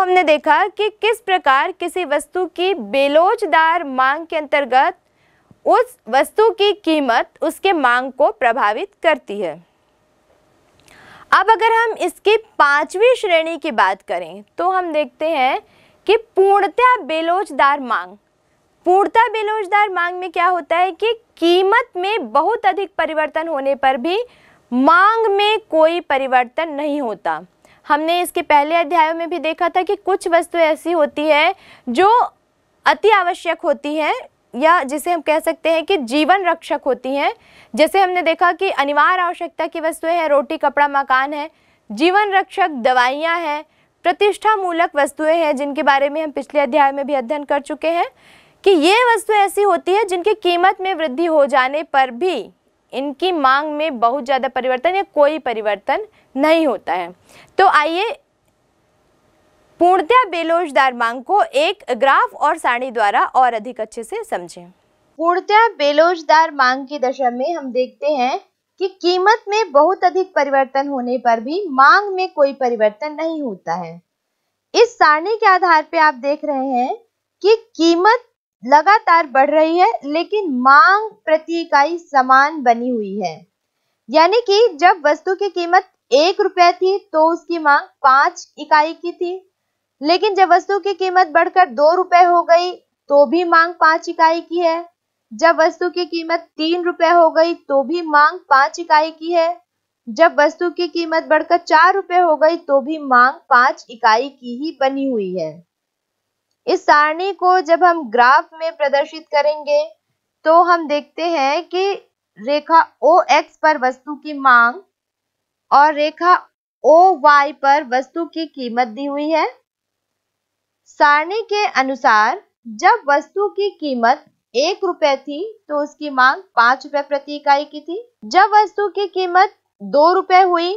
हमने देखा कि किस प्रकार किसी वस्तु की बेलोचदार मांग के अंतर्गत उस वस्तु की कीमत उसके मांग को प्रभावित करती है अब अगर हम इसकी पांचवी श्रेणी की बात करें तो हम देखते हैं कि पूर्णतया बेलोचदार मांग पूर्णता बेलोचदार मांग में क्या होता है कि कीमत में बहुत अधिक परिवर्तन होने पर भी मांग में कोई परिवर्तन नहीं होता हमने इसके पहले अध्यायों में भी देखा था कि कुछ वस्तुएं ऐसी होती है जो अति आवश्यक होती हैं या जिसे हम कह सकते हैं कि जीवन रक्षक होती हैं जैसे हमने देखा कि अनिवार्य आवश्यकता की वस्तुएं हैं रोटी कपड़ा मकान है जीवन रक्षक दवाइयाँ हैं प्रतिष्ठा मूलक वस्तुएं हैं जिनके बारे में हम पिछले अध्याय में भी अध्ययन कर चुके हैं कि ये वस्तुएं ऐसी होती है जिनकी कीमत में वृद्धि हो जाने पर भी इनकी मांग में बहुत ज़्यादा परिवर्तन या कोई परिवर्तन नहीं होता है तो आइए पूर्णतया बेरोजगार मांग को एक ग्राफ और सारणी द्वारा और अधिक अच्छे से समझें पूर्णतया बेरोजगार मांग की दशा में हम देखते हैं कि कीमत में बहुत अधिक परिवर्तन होने पर भी मांग में कोई परिवर्तन नहीं होता है इस सारणी के आधार पर आप देख रहे हैं कि कीमत लगातार बढ़ रही है लेकिन मांग प्रति इकाई समान बनी हुई है यानी कि जब वस्तु की कीमत एक रुपया थी तो उसकी मांग पांच इकाई की थी लेकिन जब वस्तु की कीमत बढ़कर दो रुपए हो गई तो भी मांग पांच इकाई की है जब वस्तु की कीमत तीन रुपए हो गई तो भी मांग पांच इकाई की है जब वस्तु की कीमत बढ़कर चार रुपए हो गई तो भी मांग पांच इकाई की ही बनी हुई है इस सारणी को जब हम ग्राफ में प्रदर्शित करेंगे तो हम देखते हैं कि रेखा ओ एक्स पर वस्तु की मांग और रेखा ओ वाई पर वस्तु की कीमत दी हुई है सारणी के अनुसार जब वस्तु की कीमत एक रुपए थी तो उसकी मांग पांच रुपए प्रति इकाई की थी जब वस्तु की कीमत दो रुपए हुई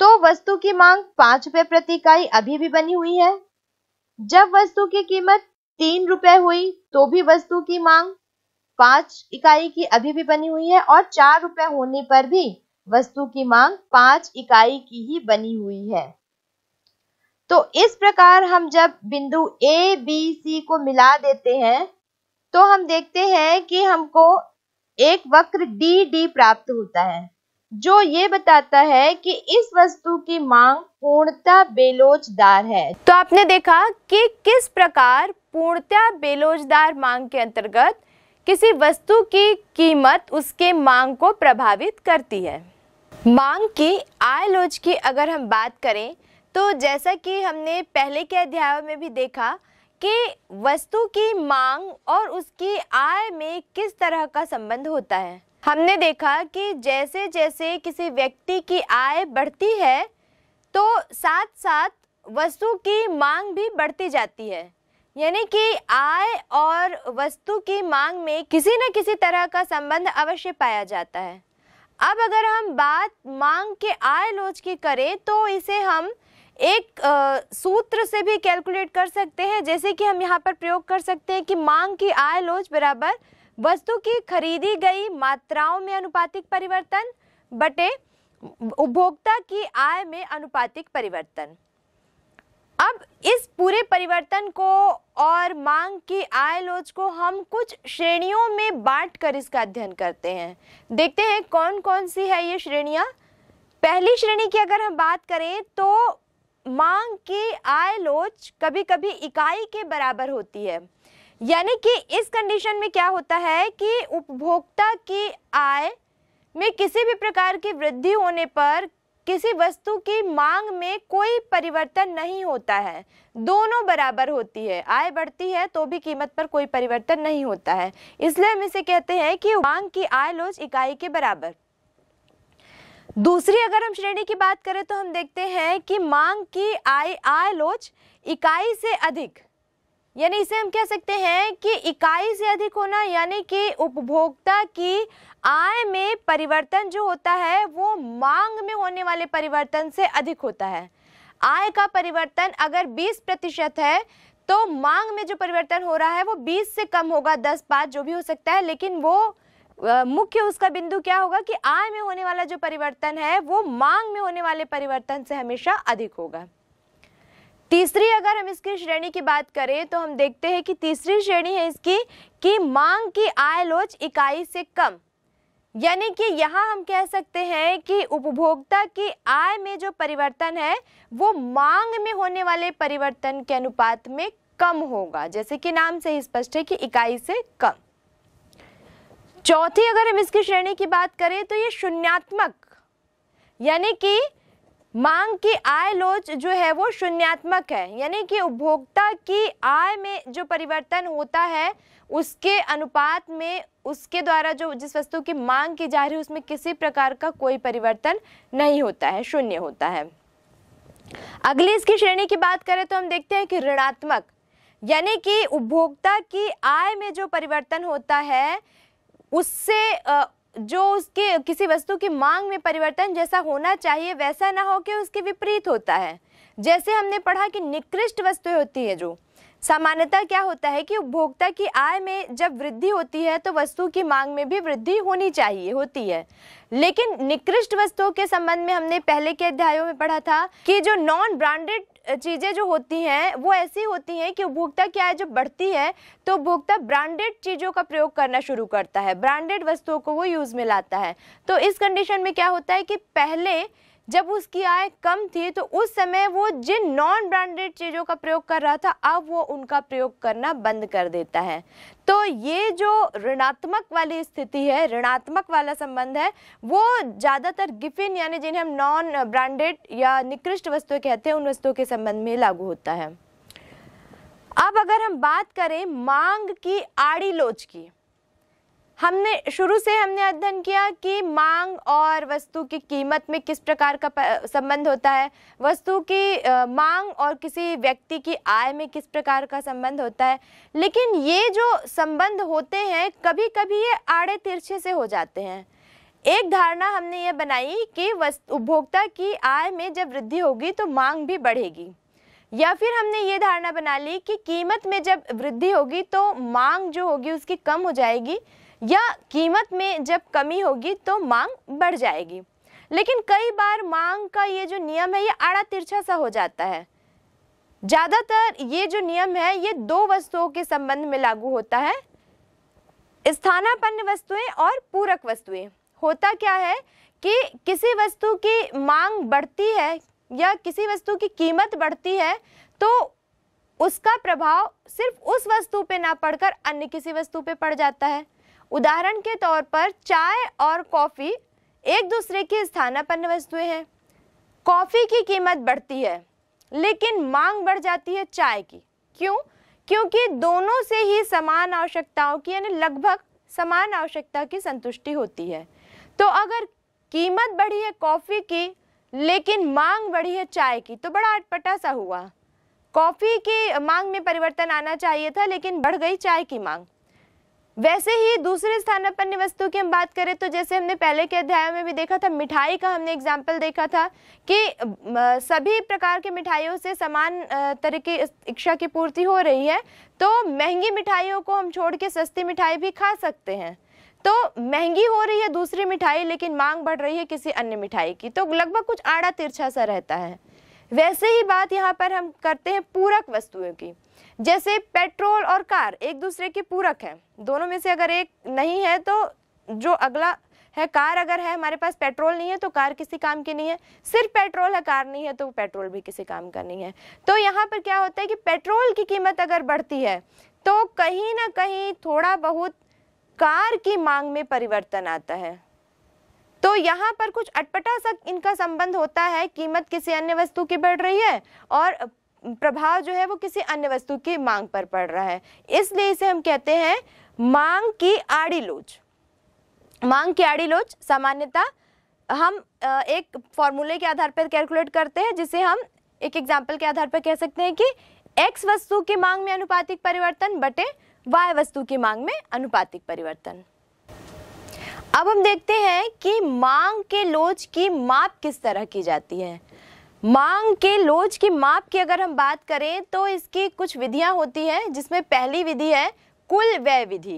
तो वस्तु की मांग पांच रुपए प्रति इकाई अभी भी बनी हुई है जब वस्तु की कीमत तीन रुपए हुई तो भी वस्तु की मांग पांच इकाई की अभी भी बनी हुई है और चार रुपए होने पर भी वस्तु की मांग पांच इकाई की ही बनी हुई है तो इस प्रकार हम जब बिंदु ए बी सी को मिला देते हैं तो हम देखते हैं कि हमको एक वक्र डी डी प्राप्त होता है जो ये बताता है कि इस वस्तु की मांग पूर्णता बेलोचदार है तो आपने देखा कि किस प्रकार पूर्णता बेलोचदार मांग के अंतर्गत किसी वस्तु की कीमत उसके मांग को प्रभावित करती है मांग की आय लोच की अगर हम बात करें तो जैसा कि हमने पहले के अध्याय में भी देखा कि वस्तु की मांग और उसकी आय में किस तरह का संबंध होता है हमने देखा कि जैसे जैसे किसी व्यक्ति की आय बढ़ती है तो साथ साथ वस्तु की मांग भी बढ़ती जाती है यानी कि आय और वस्तु की मांग में किसी न किसी तरह का संबंध अवश्य पाया जाता है अब अगर हम बात मांग के आय लोच की करें तो इसे हम एक आ, सूत्र से भी कैलकुलेट कर सकते हैं जैसे कि हम यहाँ पर प्रयोग कर सकते हैं कि मांग की आय लोच बराबर वस्तु की खरीदी गई मात्राओं में अनुपातिक परिवर्तन बटे उपभोक्ता की आय में अनुपातिक परिवर्तन अब इस पूरे परिवर्तन को और मांग की आय लोच को हम कुछ श्रेणियों में बांट कर इसका अध्ययन करते हैं देखते हैं कौन कौन सी है ये श्रेणियाँ पहली श्रेणी की अगर हम बात करें तो मांग की आय लोच कभी कभी इकाई के बराबर होती है यानी कि इस कंडीशन में क्या होता है कि उपभोक्ता की आय में किसी भी प्रकार की वृद्धि होने पर किसी वस्तु की मांग में कोई परिवर्तन नहीं होता है दोनों बराबर होती है आय बढ़ती है तो भी कीमत पर कोई परिवर्तन नहीं होता है इसलिए हम इसे कहते हैं कि मांग की आय लोज इकाई के बराबर दूसरी अगर हम श्रेणी की बात करें तो हम देखते हैं कि मांग की आय आय लोज इकाई से अधिक यानी इसे हम कह सकते हैं कि इकाई से अधिक होना यानी कि उपभोक्ता की आय में परिवर्तन जो होता है वो मांग में होने वाले परिवर्तन से अधिक होता है आय का परिवर्तन अगर 20 प्रतिशत है तो मांग में जो परिवर्तन हो रहा है वो 20 से कम होगा 10 पाँच जो भी हो सकता है लेकिन वो मुख्य उसका बिंदु क्या होगा कि आय में होने वाला जो परिवर्तन है वो मांग में होने वाले परिवर्तन से हमेशा अधिक होगा तीसरी अगर हम इसकी श्रेणी की बात करें तो हम देखते हैं कि तीसरी श्रेणी है इसकी कि मांग की आय लोच इकाई से कम यानी कि यहाँ हम कह सकते हैं कि उपभोक्ता की आय में जो परिवर्तन है वो मांग में होने वाले परिवर्तन के अनुपात में कम होगा जैसे कि नाम से ही स्पष्ट है कि इकाई से कम चौथी अगर हम इसकी श्रेणी की बात करें तो ये शून्यात्मक यानी कि मांग की आय लोच जो है वो शून्यात्मक है यानी कि उपभोक्ता की आय में जो परिवर्तन होता है उसके अनुपात में उसके द्वारा जो जिस वस्तु की मांग की जा रही है उसमें किसी प्रकार का कोई परिवर्तन नहीं होता है शून्य होता है अगली इसकी श्रेणी की बात करें तो हम देखते हैं कि ऋणात्मक यानी कि उपभोक्ता की आय में जो परिवर्तन होता है उससे जो उसके किसी वस्तु की मांग में परिवर्तन जैसा होना चाहिए वैसा ना हो के उसके विपरीत होता है जैसे हमने पढ़ा कि निकृष्ट वस्तुएं होती हैं जो सामान्यतः क्या होता है कि उपभोक्ता की आय में जब वृद्धि होती है तो वस्तु की मांग में भी वृद्धि होनी चाहिए होती है लेकिन निकृष्ट वस्तुओं के संबंध में हमने पहले के अध्यायों में पढ़ा था कि जो नॉन ब्रांडेड चीज़ें जो होती हैं वो ऐसी होती हैं कि उपभोक्ता की आय जब बढ़ती है तो उपभोक्ता ब्रांडेड चीज़ों का प्रयोग करना शुरू करता है ब्रांडेड वस्तुओं को वो यूज़ में लाता है तो इस कंडीशन में क्या होता है कि पहले जब उसकी आय कम थी तो उस समय वो जिन नॉन ब्रांडेड चीज़ों का प्रयोग कर रहा था अब वो उनका प्रयोग करना बंद कर देता है तो ये जो ऋणात्मक वाली स्थिति है ऋणात्मक वाला संबंध है वो ज़्यादातर गिफिन यानी जिन्हें हम नॉन ब्रांडेड या निकृष्ट वस्तुएं कहते हैं उन वस्तुओं के संबंध में लागू होता है अब अगर हम बात करें मांग की आड़ी लोच की हमने शुरू से हमने अध्ययन किया कि मांग और वस्तु की कीमत में किस प्रकार का संबंध होता है वस्तु की मांग और किसी व्यक्ति की आय में किस प्रकार का संबंध होता है लेकिन ये जो संबंध होते हैं कभी कभी ये आड़े तिरछे से हो जाते हैं एक धारणा हमने ये बनाई कि उपभोक्ता की आय में जब वृद्धि होगी तो मांग भी बढ़ेगी या फिर हमने ये धारणा बना ली कि कीमत में जब वृद्धि होगी तो मांग जो होगी उसकी कम हो जाएगी या कीमत में जब कमी होगी तो मांग बढ़ जाएगी लेकिन कई बार मांग का ये जो नियम है ये आड़ा तिरछा सा हो जाता है ज़्यादातर ये जो नियम है ये दो वस्तुओं के संबंध में लागू होता है स्थानापन्न वस्तुएं और पूरक वस्तुएं होता क्या है कि किसी वस्तु की मांग बढ़ती है या किसी वस्तु की कीमत बढ़ती है तो उसका प्रभाव सिर्फ उस वस्तु पे ना पड़कर अन्य किसी वस्तु पे पड़ जाता है उदाहरण के तौर पर चाय और कॉफ़ी एक दूसरे की स्थानापन्न वस्तुएं हैं कॉफ़ी की कीमत बढ़ती है लेकिन मांग बढ़ जाती है चाय की क्यों क्योंकि दोनों से ही समान आवश्यकताओं की यानी लगभग समान आवश्यकता की संतुष्टि होती है तो अगर कीमत बढ़ी है कॉफ़ी की लेकिन मांग बढ़ी है चाय की तो बड़ा अटपटा सा हुआ कॉफ़ी की मांग में परिवर्तन आना चाहिए था लेकिन बढ़ गई चाय की मांग वैसे ही दूसरे स्थान पर वस्तु की हम बात करें तो जैसे हमने पहले के अध्याय में भी देखा था मिठाई का हमने एग्जाम्पल देखा था कि सभी प्रकार के मिठाइयों से समान तरह की इच्छा की पूर्ति हो रही है तो महंगी मिठाइयों को हम छोड़ के सस्ती मिठाई भी खा सकते हैं तो महंगी हो रही है दूसरी मिठाई लेकिन मांग बढ़ रही है किसी अन्य मिठाई की तो लगभग कुछ आड़ा तिरछा सा रहता है वैसे ही बात यहाँ पर हम करते हैं पूरक वस्तुओं की जैसे पेट्रोल और कार एक दूसरे के पूरक हैं दोनों में से अगर एक नहीं है तो जो अगला है कार अगर है हमारे पास पेट्रोल नहीं है तो कार किसी काम की नहीं है सिर्फ पेट्रोल है कार नहीं है तो पेट्रोल भी किसी काम का नहीं है तो यहाँ पर क्या होता है कि पेट्रोल की कीमत अगर बढ़ती है तो कहीं ना कहीं थोड़ा बहुत कार की मांग में परिवर्तन आता है तो यहाँ पर कुछ अटपटा सा इनका संबंध होता है कीमत किसी अन्य वस्तु की बढ़ रही है और प्रभाव जो है वो किसी अन्य वस्तु की मांग पर पड़ रहा है इसलिए इसे हम कहते हैं मांग की आड़ी लोच मांग की आड़ी लोच सामान्यता हम एक फॉर्मूले के आधार पर कैलकुलेट करते हैं जिसे हम एक एग्जाम्पल के आधार पर कह सकते हैं कि एक्स वस्तु की मांग में अनुपातिक परिवर्तन बटे वाय वस्तु की मांग में अनुपातिक परिवर्तन अब हम देखते हैं कि मांग के लोच की माप किस तरह की जाती है मांग के लोज की माप की अगर हम बात करें तो इसकी कुछ विधियां होती हैं जिसमें पहली विधि है कुल व्यय विधि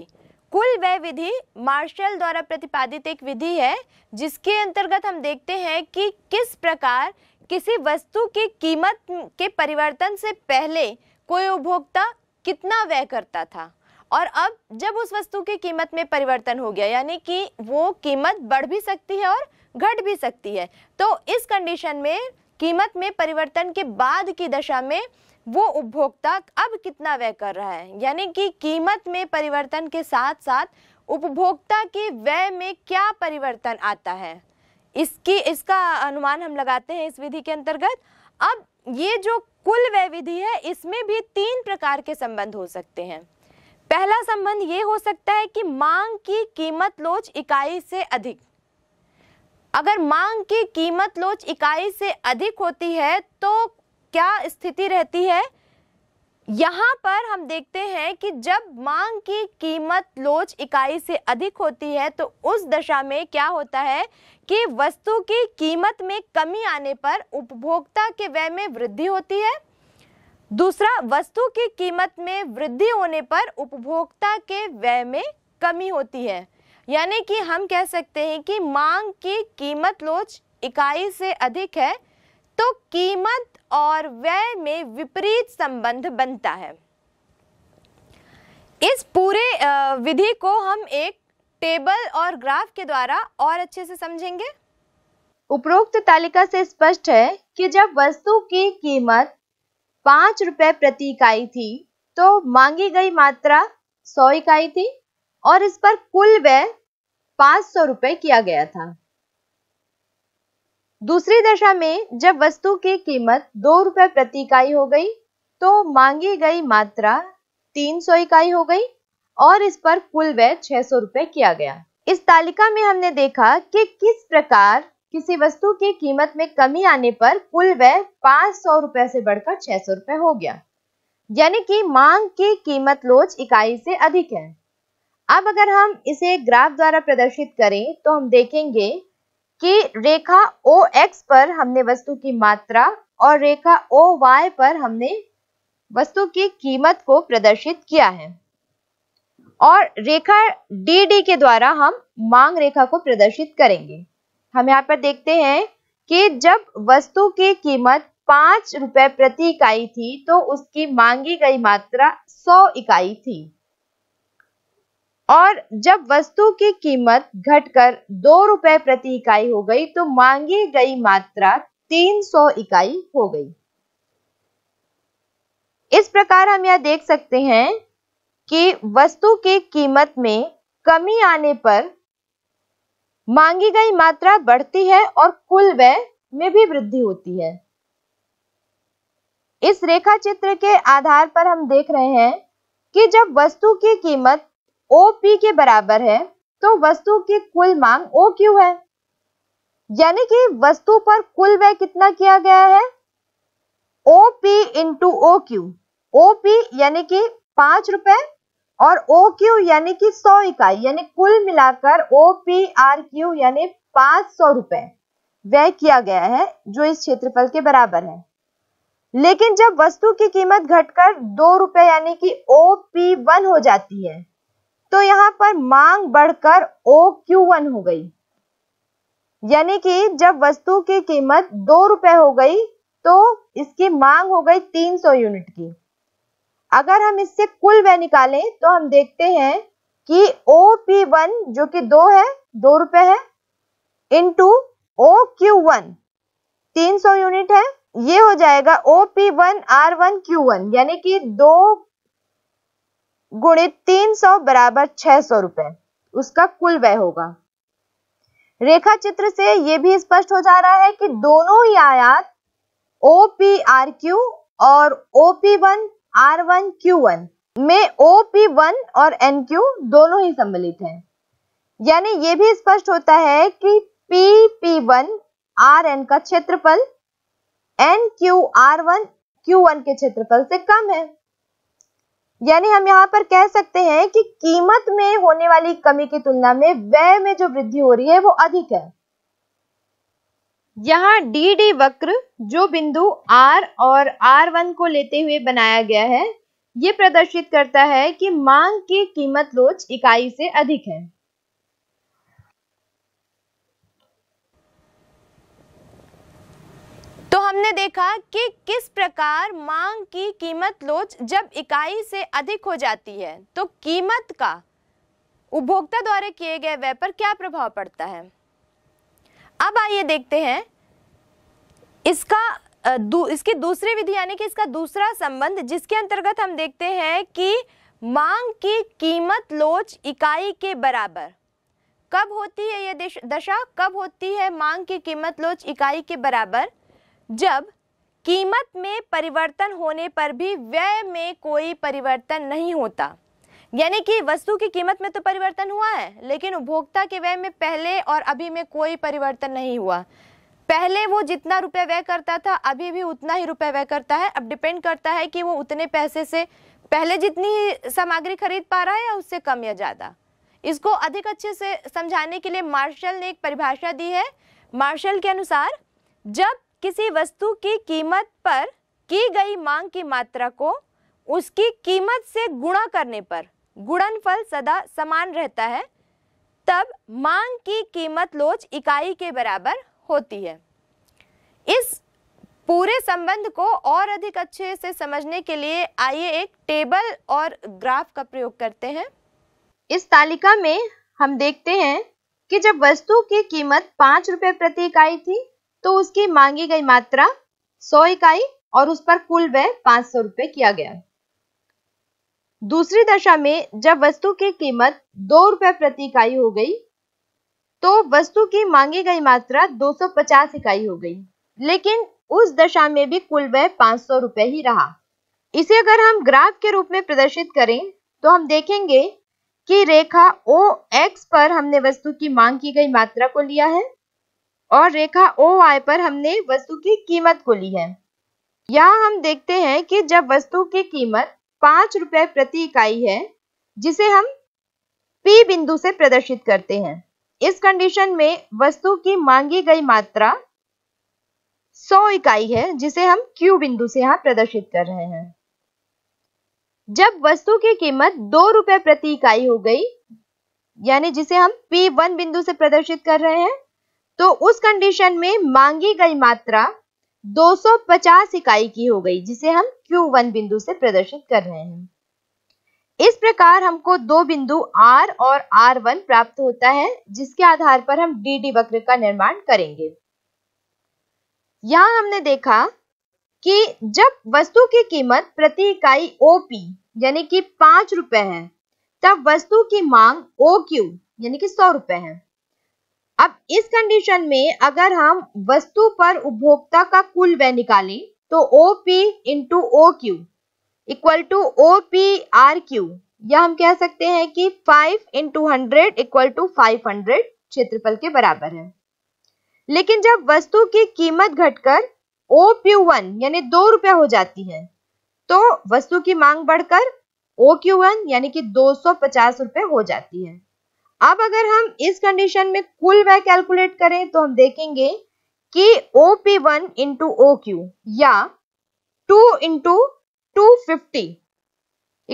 कुल व्यय विधि मार्शल द्वारा प्रतिपादित एक विधि है जिसके अंतर्गत हम देखते हैं कि किस प्रकार किसी वस्तु की कीमत के परिवर्तन से पहले कोई उपभोक्ता कितना व्यय करता था और अब जब उस वस्तु की कीमत में परिवर्तन हो गया यानी कि वो कीमत बढ़ भी सकती है और घट भी सकती है तो इस कंडीशन में कीमत में परिवर्तन के बाद की दशा में वो उपभोक्ता अब कितना व्यय कर रहा है यानी कि कीमत में परिवर्तन के साथ साथ उपभोक्ता के व्यय में क्या परिवर्तन आता है इसकी इसका अनुमान हम लगाते हैं इस विधि के अंतर्गत अब ये जो कुल व्यय विधि है इसमें भी तीन प्रकार के संबंध हो सकते हैं पहला संबंध ये हो सकता है कि मांग की कीमत लोच इकाई से अधिक अगर मांग की कीमत लोच इकाई से अधिक होती है तो क्या स्थिति रहती है यहाँ पर हम देखते हैं कि जब मांग की कीमत लोच इकाई से अधिक होती है तो उस दशा में क्या होता है कि वस्तु की कीमत में कमी आने पर उपभोक्ता के व्यय में वृद्धि होती है दूसरा वस्तु की कीमत में वृद्धि होने पर उपभोक्ता के व्यय में कमी होती है यानी कि हम कह सकते हैं कि मांग की कीमत लोच इकाई से अधिक है तो कीमत और व्यय में विपरीत संबंध बनता है इस पूरे विधि को हम एक टेबल और ग्राफ के द्वारा और अच्छे से समझेंगे उपरोक्त तालिका से स्पष्ट है कि जब वस्तु की कीमत पांच रुपए प्रति इकाई थी तो मांगी गई मात्रा सौ इकाई थी और इस पर कुल व्यय पांच सौ रुपए किया गया था दूसरी दशा में जब वस्तु की कीमत दो रुपए प्रति इकाई हो गई तो मांगी गई मात्रा तीन सौ इकाई हो गई और इस पर कुल व्यय छह सौ रुपए किया गया इस तालिका में हमने देखा कि किस प्रकार किसी वस्तु की कीमत में कमी आने पर कुल व्यय पांच सौ रुपए से बढ़कर छह सौ रुपए हो गया यानी कि मांग की कीमत लोच इकाई से अधिक है अब अगर हम इसे ग्राफ द्वारा प्रदर्शित करें तो हम देखेंगे कि रेखा ओ एक्स पर हमने वस्तु की मात्रा और रेखा ओ वाई पर हमने वस्तु की कीमत को प्रदर्शित किया है और रेखा डी डी के द्वारा हम मांग रेखा को प्रदर्शित करेंगे हम यहाँ पर देखते हैं कि जब वस्तु की कीमत पांच रुपए प्रति इकाई थी तो उसकी मांगी गई मात्रा सौ इकाई थी और जब वस्तु की कीमत घटकर दो रुपए प्रति इकाई हो गई तो मांगी गई मात्रा 300 इकाई हो गई इस प्रकार हम यह देख सकते हैं कि वस्तु की कीमत में कमी आने पर मांगी गई मात्रा बढ़ती है और कुल व्यय में भी वृद्धि होती है इस रेखा चित्र के आधार पर हम देख रहे हैं कि जब वस्तु की कीमत ओ पी के बराबर है तो वस्तु की कुल मांग ओ क्यू है यानी कि वस्तु पर कुल व्यय कितना किया गया है O P into O Q O P यानी कि पांच रुपए और ओ क्यू यानी कि सौ इकाई यानी कुल मिलाकर ओ पी आर क्यू यानी पांच सौ रुपए व्यय किया गया है जो इस क्षेत्रफल के बराबर है लेकिन जब वस्तु की कीमत घटकर दो रुपए यानी कि ओ पी वन हो जाती है तो यहाँ पर मांग बढ़कर ओ क्यू वन हो गई यानी कि जब वस्तु की कीमत दो रुपए हो गई तो इसकी मांग हो गई तीन सौ यूनिट की अगर हम इससे कुल व्यय निकालें तो हम देखते हैं कि ओ पी वन जो कि दो है दो रुपए है इंटू ओ क्यू वन तीन सौ यूनिट है ये हो जाएगा O P one R one Q one यानी कि दो गुणित तीन सौ बराबर छह सौ रुपए उसका कुल व्यय होगा रेखा चित्र से यह भी स्पष्ट हो जा रहा है कि दोनों ही आयात ओ पी आर क्यू और O P one R one Q one में ओ पी वन और एन क्यू दोनों ही सम्मिलित हैं यानी यह भी स्पष्ट होता है कि P P one R N का क्षेत्रफल N Q R one Q one के क्षेत्रफल से कम है यानी हम यहाँ पर कह सकते हैं कि कीमत में होने वाली कमी की तुलना में व्यय में जो वृद्धि हो रही है वो अधिक है यहाँ डी डी वक्र जो बिंदु आर और आर वन को लेते हुए बनाया गया है ये प्रदर्शित करता है कि मांग की कीमत लोच इकाई से अधिक है हमने देखा कि किस प्रकार मांग की कीमत लोच जब इकाई से अधिक हो जाती है तो कीमत का उपभोक्ता द्वारा किए गए व्यय पर क्या प्रभाव पड़ता है अब आइए देखते हैं इसका दू, इसकी दूसरी विधि यानी कि इसका दूसरा संबंध जिसके अंतर्गत हम देखते हैं कि मांग की कीमत लोच इकाई के बराबर कब होती है ये दशा कब होती है मांग की कीमत लोच इकाई के बराबर जब कीमत में परिवर्तन होने पर भी व्यय में कोई परिवर्तन नहीं होता यानी कि वस्तु की कीमत में तो परिवर्तन हुआ है लेकिन उपभोक्ता के व्यय में पहले और अभी में कोई परिवर्तन नहीं हुआ पहले वो जितना रुपया व्यय करता था अभी भी उतना ही रुपया व्यय करता है अब डिपेंड करता है कि वो उतने पैसे से पहले जितनी सामग्री खरीद पा रहा है या उससे कम या ज़्यादा इसको अधिक अच्छे से समझाने के लिए मार्शल ने एक परिभाषा दी है मार्शल के अनुसार जब किसी वस्तु की कीमत पर की गई मांग की मात्रा को उसकी कीमत से गुणा करने पर गुणनफल सदा समान रहता है तब मांग की कीमत लोच इकाई के बराबर होती है इस पूरे संबंध को और अधिक अच्छे से समझने के लिए आइए एक टेबल और ग्राफ का प्रयोग करते हैं इस तालिका में हम देखते हैं कि जब वस्तु की कीमत पांच रुपए प्रति इकाई थी तो उसकी मांगी गई मात्रा 100 इकाई और उस पर कुल व्यय पांच सौ रुपए किया गया दूसरी दशा में जब वस्तु की कीमत दो रुपए प्रति इकाई हो गई तो वस्तु की मांगी गई मात्रा 250 इकाई हो गई लेकिन उस दशा में भी कुल व्यय पांच सौ रुपए ही रहा इसे अगर हम ग्राफ के रूप में प्रदर्शित करें तो हम देखेंगे कि रेखा ओ एक्स पर हमने वस्तु की मांग की गई मात्रा को लिया है और रेखा ओ आई पर हमने वस्तु की कीमत को ली है यहाँ हम देखते हैं कि जब वस्तु की कीमत पांच रुपए प्रति इकाई है जिसे हम पी बिंदु से प्रदर्शित करते हैं इस कंडीशन में वस्तु की मांगी गई मात्रा 100 इकाई है जिसे हम क्यू बिंदु से यहाँ प्रदर्शित कर रहे हैं जब वस्तु की कीमत दो रुपए प्रति इकाई हो गई यानी जिसे हम P1 बिंदु से प्रदर्शित कर रहे हैं तो उस कंडीशन में मांगी गई मात्रा 250 इकाई की हो गई जिसे हम Q1 बिंदु से प्रदर्शित कर रहे हैं इस प्रकार हमको दो बिंदु R और R1 प्राप्त होता है जिसके आधार पर हम DD वक्र का निर्माण करेंगे यहां हमने देखा कि जब वस्तु की कीमत प्रति इकाई OP यानी कि पांच रुपए है तब वस्तु की मांग OQ यानी कि सौ रुपए है अब इस कंडीशन में अगर हम वस्तु पर उपभोक्ता का कुल व्यय निकालें तो O P into O Q equal to O P R Q या हम कह सकते हैं कि five into hundred equal to five hundred क्षेत्रफल के बराबर है लेकिन जब वस्तु की कीमत घटकर ओ प्यू वन यानी दो रुपये हो जाती है तो वस्तु की मांग बढ़कर ओ क्यू वन यानी कि दो सौ पचास रुपये हो जाती है अब अगर हम इस कंडीशन में कुल वह कैलकुलेट करें तो हम देखेंगे कि O P one into O Q या two into two fifty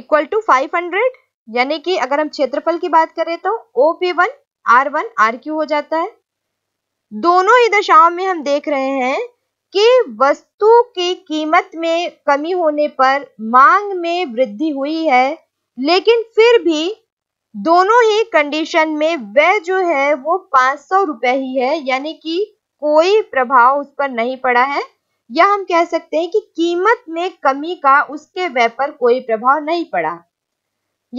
equal to five hundred यानी कि अगर हम क्षेत्रफल की बात करें तो O P one R one R Q हो जाता है दोनों ही दशाओं में हम देख रहे हैं कि वस्तु की कीमत में कमी होने पर मांग में वृद्धि हुई है लेकिन फिर भी दोनों ही कंडीशन में वह जो है वो पांच सौ रुपए ही है यानी कि कोई प्रभाव उस पर नहीं पड़ा है या हम कह सकते हैं कि कीमत में कमी का उसके व्यय पर कोई प्रभाव नहीं पड़ा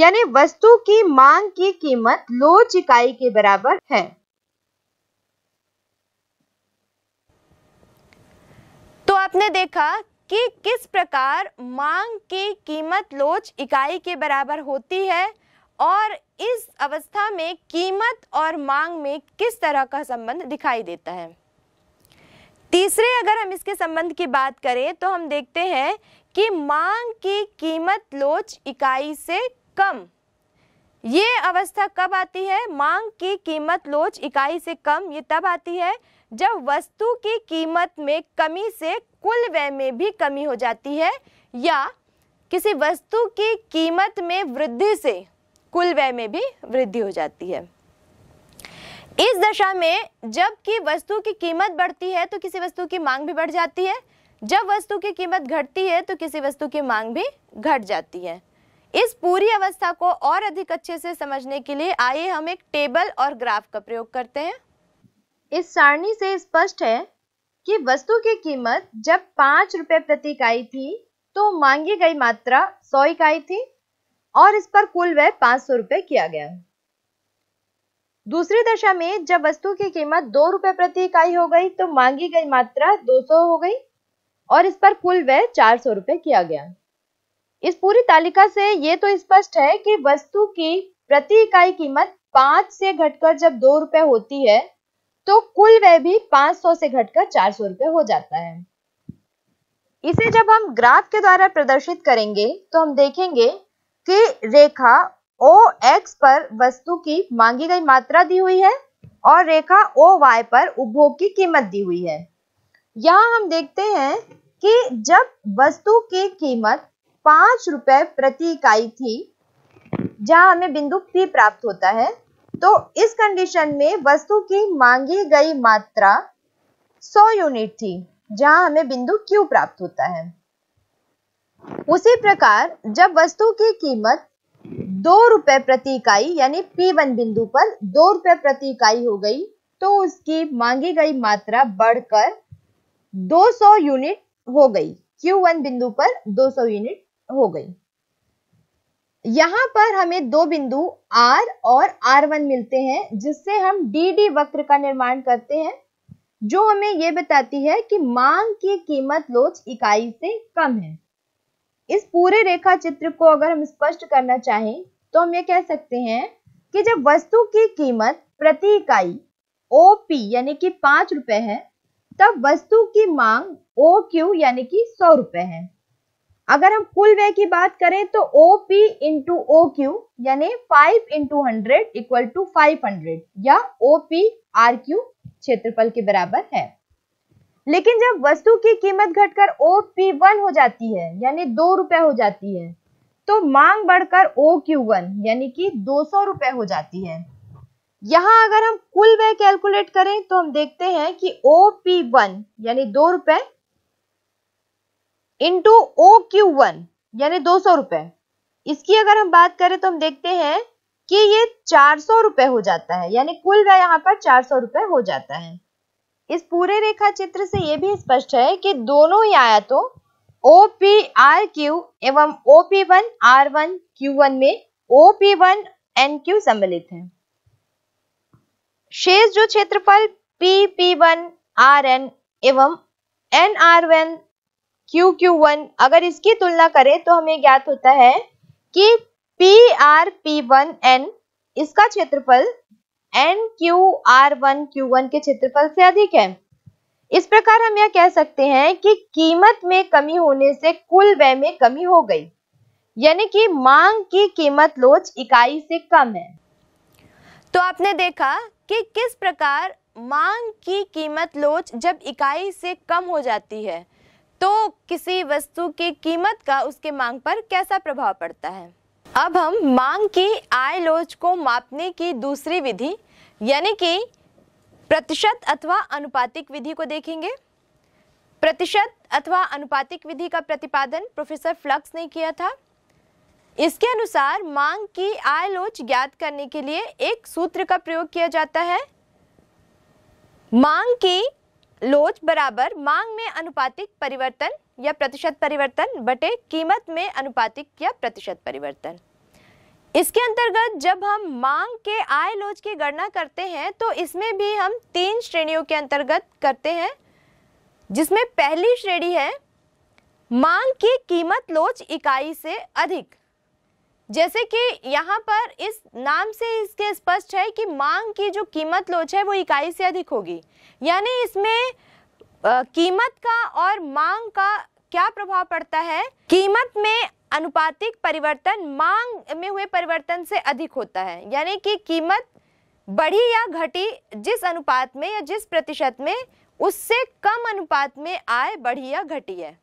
यानी वस्तु की मांग की कीमत लोच इकाई के बराबर है तो आपने देखा कि किस प्रकार मांग की कीमत लोच इकाई के बराबर होती है और इस अवस्था में कीमत और मांग में किस तरह का संबंध दिखाई देता है तीसरे अगर हम इसके संबंध की बात करें तो हम देखते हैं कि मांग की कीमत लोच इकाई से कम ये अवस्था कब आती है मांग की कीमत लोच इकाई से कम ये तब आती है जब वस्तु की कीमत में कमी से कुल व्यय में भी कमी हो जाती है या किसी वस्तु की कीमत में वृद्धि से कुल व्यय में भी वृद्धि हो जाती है इस दशा में जबकि वस्तु की कीमत बढ़ती है तो किसी वस्तु की मांग भी बढ़ जाती है जब वस्तु की कीमत घटती है तो किसी वस्तु की मांग भी घट जाती है इस पूरी अवस्था को और अधिक अच्छे से समझने के लिए आइए हम एक टेबल और ग्राफ का प्रयोग करते हैं इस सारणी से स्पष्ट है कि वस्तु की कीमत जब पांच रुपए प्रति इकाई थी तो मांगी गई मात्रा सौ इकाई थी और इस पर कुल व्यय पांच सौ रुपए किया गया दूसरी दशा में जब वस्तु की कीमत दो रुपए प्रति इकाई हो गई तो मांगी गई मात्रा दो सौ हो गई और इस पर कुल व्यय चार सौ रुपए किया गया इस पूरी तालिका से ये तो स्पष्ट है कि वस्तु की प्रति इकाई कीमत पांच से घटकर जब दो रुपए होती है तो कुल व्यय भी पांच सौ से घटकर चार सौ रुपए हो जाता है इसे जब हम ग्राफ के द्वारा प्रदर्शित करेंगे तो हम देखेंगे कि रेखा ओ एक्स पर वस्तु की मांगी गई मात्रा दी हुई है और रेखा ओ वाई पर उपभोग की कीमत दी हुई है यहाँ हम देखते हैं कि जब वस्तु की कीमत पांच रुपए प्रति इकाई थी जहां हमें बिंदु पी प्राप्त होता है तो इस कंडीशन में वस्तु की मांगी गई मात्रा 100 यूनिट थी जहां हमें बिंदु Q प्राप्त होता है उसी प्रकार जब वस्तु की कीमत दो रुपए प्रति इकाई यानी P1 बिंदु पर दो रुपए प्रति इकाई हो गई तो उसकी मांगी गई मात्रा बढ़कर 200 यूनिट हो गई Q1 बिंदु पर 200 यूनिट हो गई यहाँ पर हमें दो बिंदु R और R1 मिलते हैं जिससे हम DD वक्र का निर्माण करते हैं जो हमें यह बताती है कि मांग की कीमत लोच इकाई से कम है इस पूरे रेखा चित्र को अगर हम स्पष्ट करना चाहें तो हम ये कह सकते हैं कि जब वस्तु की कीमत प्रति इकाई ओ पी यानी कि पांच रुपए है तब वस्तु की मांग ओ क्यू यानी कि सौ रुपए है अगर हम कुल व्यय की बात करें तो O P into O Q यानी five into hundred equal to five hundred या ओ पी आर क्यू क्षेत्रफल के बराबर है लेकिन जब वस्तु की कीमत घटकर ओ पी वन हो जाती है यानी दो रुपए हो जाती है तो मांग बढ़कर ओ क्यू वन यानी कि दो सौ रुपए हो जाती है यहां अगर हम कुल व्यय कैलकुलेट करें तो हम देखते हैं कि ओ पी वन यानी दो रुपए इंटू ओ क्यू वन यानी दो सौ रुपए इसकी अगर हम बात करें तो हम देखते हैं कि ये चार सौ रुपए हो जाता है यानी कुल व्यय यहाँ पर चार सौ रुपए हो जाता है इस पूरे रेखा चित्र से यह भी स्पष्ट है कि दोनों ही आयातों ओ पी आर क्यू एवं O P one R one Q one में O P one N Q सम्मिलित है शेष जो क्षेत्रफल P P one R N एवं N R one Q Q one अगर इसकी तुलना करें तो हमें ज्ञात होता है कि P R P one N इसका क्षेत्रफल N Q R one Q one के क्षेत्रफल से अधिक है इस प्रकार हम यह कह सकते हैं कि कीमत में कमी होने से कुल व्यय में कमी हो गई यानी कि मांग की कीमत लोच इकाई से कम है तो आपने देखा कि किस प्रकार मांग की कीमत लोच जब इकाई से कम हो जाती है तो किसी वस्तु की कीमत का उसके मांग पर कैसा प्रभाव पड़ता है अब हम मांग की आय लोच को मापने की दूसरी विधि यानी कि प्रतिशत अथवा अनुपातिक विधि को देखेंगे प्रतिशत अथवा अनुपातिक विधि का प्रतिपादन प्रोफेसर फ्लक्स ने किया था इसके अनुसार मांग की आय लोच ज्ञात करने के लिए एक सूत्र का प्रयोग किया जाता है मांग की लोच बराबर मांग में अनुपातिक परिवर्तन या प्रतिशत परिवर्तन बटे कीमत में अनुपातिक या प्रतिशत परिवर्तन इसके अंतर्गत जब हम मांग के आय लोच की गणना करते हैं तो इसमें भी हम तीन श्रेणियों के अंतर्गत करते हैं जिसमें पहली श्रेणी है मांग की कीमत लोच इकाई से अधिक जैसे कि यहाँ पर इस नाम से इसके स्पष्ट है कि मांग की जो कीमत लोच है वो इकाई से अधिक होगी यानी इसमें कीमत का और मांग का क्या प्रभाव पड़ता है कीमत में अनुपातिक परिवर्तन मांग में हुए परिवर्तन से अधिक होता है यानी कि कीमत बढ़ी या घटी जिस अनुपात में या जिस प्रतिशत में उससे कम अनुपात में आय बढ़ी या घटी है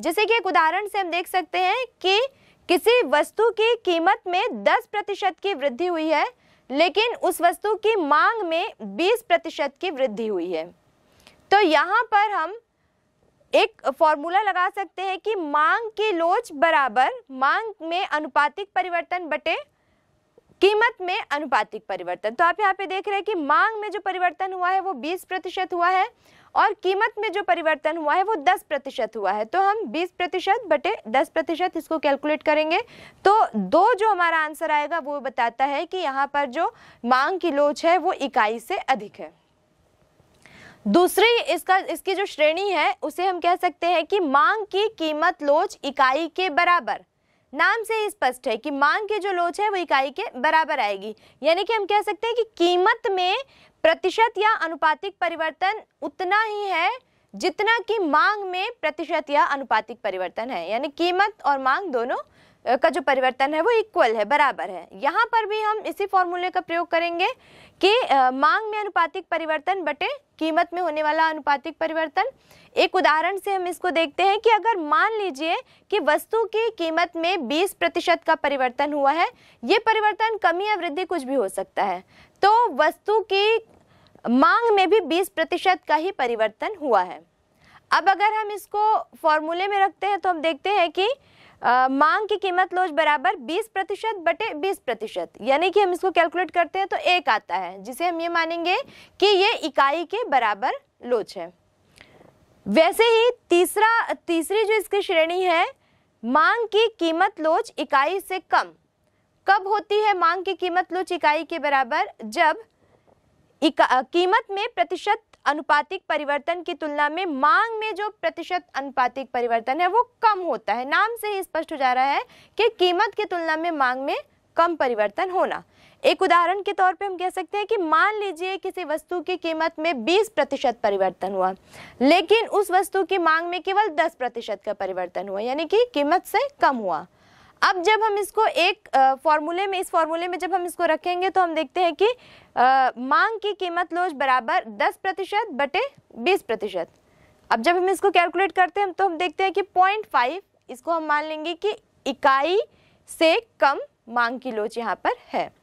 जैसे कि एक उदाहरण से हम देख सकते हैं कि किसी वस्तु की कीमत में 10 प्रतिशत की वृद्धि हुई है लेकिन उस वस्तु की मांग में 20 प्रतिशत की वृद्धि हुई है तो यहाँ पर हम एक फॉर्मूला लगा सकते हैं कि मांग की लोच बराबर मांग में अनुपातिक परिवर्तन बटे कीमत में अनुपातिक परिवर्तन तो आप यहाँ पे देख रहे हैं कि मांग में जो परिवर्तन हुआ है वो 20 प्रतिशत हुआ है और कीमत में जो परिवर्तन हुआ है वो 10 प्रतिशत हुआ है तो हम 20 प्रतिशत बटे दस प्रतिशत इसको कैलकुलेट करेंगे तो दो जो हमारा आंसर आएगा वो बताता है कि यहाँ पर जो मांग की लोच है वो इकाई से अधिक है दूसरी इसका इसकी जो श्रेणी है उसे हम कह सकते हैं कि मांग की कीमत लोच इकाई के बराबर नाम से ही स्पष्ट है कि मांग की जो लोच है वो इकाई के बराबर आएगी यानी कि हम कह सकते हैं कि कीमत में प्रतिशत या अनुपातिक परिवर्तन उतना ही है जितना कि मांग में प्रतिशत या अनुपातिक परिवर्तन है यानी कीमत और मांग दोनों का जो परिवर्तन है वो इक्वल है बराबर है यहाँ पर भी हम इसी फॉर्मूले का प्रयोग करेंगे कि मांग में अनुपातिक परिवर्तन बटे कीमत में होने वाला अनुपातिक परिवर्तन एक उदाहरण से हम इसको देखते हैं कि अगर मान लीजिए कि वस्तु की कीमत में 20 प्रतिशत का परिवर्तन हुआ है ये परिवर्तन कमी या वृद्धि कुछ भी हो सकता है तो वस्तु की मांग में भी बीस प्रतिशत का ही परिवर्तन हुआ है अब अगर हम इसको फॉर्मूले में रखते हैं तो हम देखते हैं कि आ, मांग की कीमत लोज बराबर 20 प्रतिशत बटे बीस प्रतिशत यानी कि हम इसको कैलकुलेट करते हैं तो एक आता है जिसे हम ये मानेंगे कि ये इकाई के बराबर लोच है वैसे ही तीसरा तीसरी जो इसकी श्रेणी है मांग की कीमत लोच इकाई से कम कब होती है मांग की कीमत लोच इकाई के बराबर जब इका, कीमत में प्रतिशत अनुपातिक परिवर्तन की तुलना में मांग में जो प्रतिशत अनुपातिक परिवर्तन है वो कम होता है नाम से ही स्पष्ट हो जा रहा है कि कीमत की तुलना में मांग में कम परिवर्तन होना एक उदाहरण के तौर पे हम कह सकते हैं कि मान लीजिए किसी वस्तु की कीमत में 20 प्रतिशत परिवर्तन हुआ लेकिन उस वस्तु की मांग में केवल 10 प्रतिशत का परिवर्तन हुआ यानी कि कीमत से कम हुआ अब जब हम इसको एक फॉर्मूले में इस फॉर्मूले में जब हम इसको रखेंगे तो हम देखते हैं कि आ, मांग की कीमत लोज बराबर दस प्रतिशत बटे बीस प्रतिशत अब जब हम इसको कैलकुलेट करते हैं तो हम देखते हैं कि पॉइंट फाइव इसको हम मान लेंगे कि इकाई से कम मांग की लोच यहाँ पर है